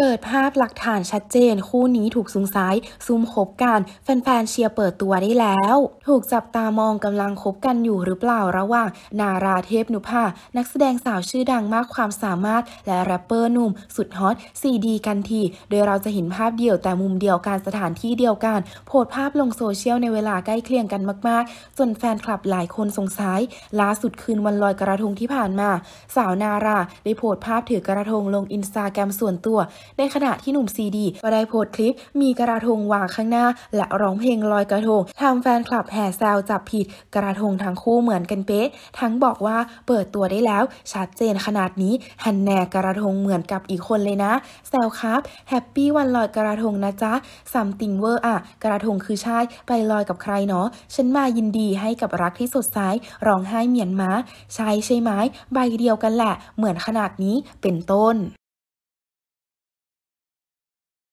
เปิดภาพหลักฐานชัดเจนคู่นี้ถูกสงสยัยซุมคบกันแฟนๆเชียร์เปิดตัวได้แล้ว ถูกจับตามองกำลังคบกันอยู่หรือเปล่าระหว่าง นาราเทพนุภา นักแสดงสาวชื่อดังมากความสามารถและแรปเปอร์หนุ่ม สุดฮอตซีดีกันทีโดยเราจะเห็นภาพเดียวแต่มุมเดียวกันสถานที่เดียวกัน โพสภาพลงโซเชียลในเวลาใกล้เคียงกันมากๆจนแฟนคลับหลายคนสงสัยล่าสุดคืนวันลอยกระทงที่ผ่านมา สาวนาราได้โพสภาพถือกระทงลงอินสตาแกรมส่วนตัวในขณะที่หนุ่มซีดีก็ได้โพสต์คลิป มีกระทงวางข้างหน้า และร้องเพลงลอยกระทงทำแฟนคลับแห่แซวจับผิดกระทงทั้งคู่เหมือนกันเป๊ะทั้งบอกว่าเปิดตัวได้แล้วชัดเจนขนาดนี้ฮันแน่กระทงเหมือนกับอีกคนเลยนะ แซวครับ แฮปปี้วันลอยกระทงนะจ๊ะซัมติงเวอร์อะกระทงคือชายไปลอยกับใครเนาะฉันมายินดีให้กับรักที่สดใสร้องไห้เหมียนม้าชายใช่ไหมใบเดียวกันแหละ เหมือนขนาดนี้เป็นต้น